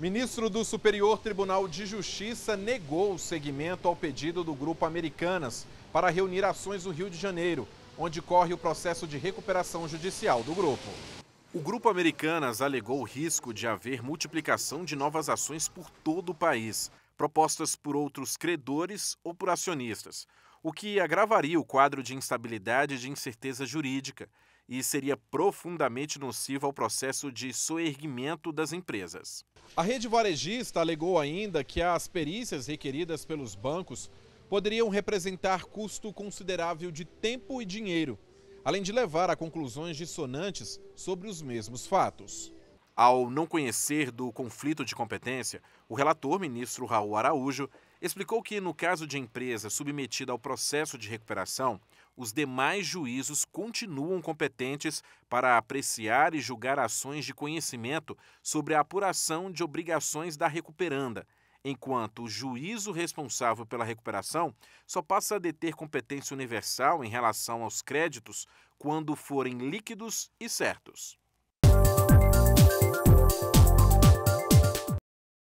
Ministro do Superior Tribunal de Justiça negou o seguimento ao pedido do Grupo Americanas para reunir ações no Rio de Janeiro, onde corre o processo de recuperação judicial do grupo. O Grupo Americanas alegou o risco de haver multiplicação de novas ações por todo o país, propostas por outros credores ou por acionistas o que agravaria o quadro de instabilidade e de incerteza jurídica e seria profundamente nocivo ao processo de soerguimento das empresas. A rede varejista alegou ainda que as perícias requeridas pelos bancos poderiam representar custo considerável de tempo e dinheiro, além de levar a conclusões dissonantes sobre os mesmos fatos. Ao não conhecer do conflito de competência, o relator, ministro Raul Araújo, explicou que, no caso de empresa submetida ao processo de recuperação, os demais juízos continuam competentes para apreciar e julgar ações de conhecimento sobre a apuração de obrigações da recuperanda, enquanto o juízo responsável pela recuperação só passa a deter competência universal em relação aos créditos quando forem líquidos e certos.